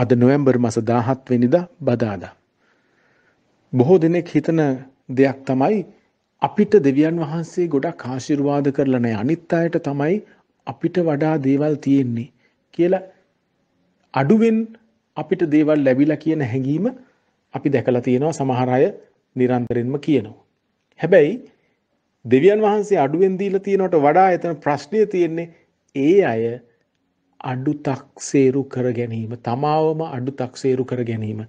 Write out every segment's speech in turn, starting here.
අද නොවැම්බර් මස 17 වෙනිදා බදාදා. බොහෝ දෙනෙක් හිතන දෙයක් තමයි අපිට දෙවියන් වහන්සේ ගොඩක් ආශිර්වාද කරලා නැහැ. අනිත් අයට තමයි අපිට වඩා දේවල් තියෙන්නේ කියලා අඩුවෙන් අපිට දේවල් ලැබිලා කියන හැඟීම අපි දැකලා තියෙනවා සමහර අය නිරන්තරයෙන්ම කියනවා. හැබැයි දෙවියන් වහන්සේ අඩුවෙන් දීලා තියෙනවට වඩා එතන ප්‍රශ්නය තියෙන්නේ ඒ අය අඩු තක්සේරු කර ගැනීම තමාවම අඩු තක්සේරු කර ගැනීම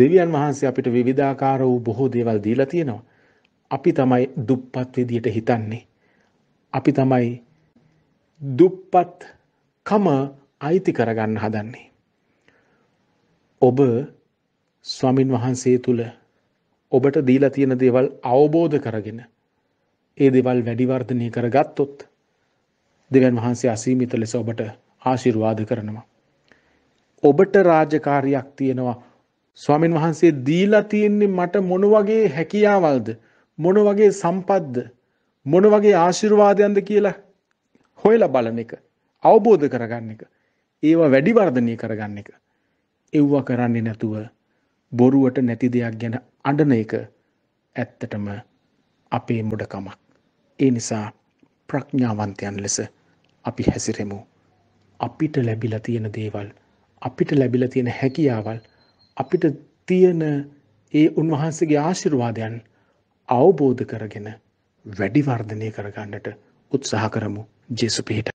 දෙවියන් වහන්සේ අපිට විවිධාකාර වූ බොහෝ දේවල් දීලා තියෙනවා අපි තමයි දුප්පත් විදියට හිතන්නේ අපි තමයි දුප්පත් කම අයිති කරගන්න හදන්නේ ඔබ ස්වාමින් වහන්සේ තුළ ඔබට දීලා තියෙන දේවල් අවබෝධ කරගෙන ඒ දේවල් වැඩිවර්ධනය කරගත්තොත් දෙවන් වහන්සේ අසීමිත ලෙස ඔබට ආශිර්වාද කරනවා. ඔබට රාජකාරයක් තියෙනවා ස්වාමින් වහන්සේ දීලා තියෙන්නේ මට මොන වගේ හැකියාවල්ද මොන වගේ සම්පත්ද මොන වගේ ආශිර්වාදයන්ද කියලා හොයලා බලන එක අවබෝධ කරගන්න එක ඒවා වැඩි වර්ධනය කරගන්න එක එව්වා කරන්නේ නැතුව බොරුවට නැති දෙයක් ගැන අඬන එක ඇත්තටම අපේ මුඩකමක් ඒ නිසා ප්‍රඥාවන්තයන් ලෙස අපි හැසිරෙමු අපිට ලැබිලා තියෙන දේවල් අපිට ලැබිලා තියෙන හැකියාවල් අපිට තියෙන ඒ උන්වහන්සේගේ ආශිර්වාදයන් අවබෝධ කරගෙන වැඩිවර්ධනය කරගන්නට උත්සාහ කරමු ජෙසු පිහිට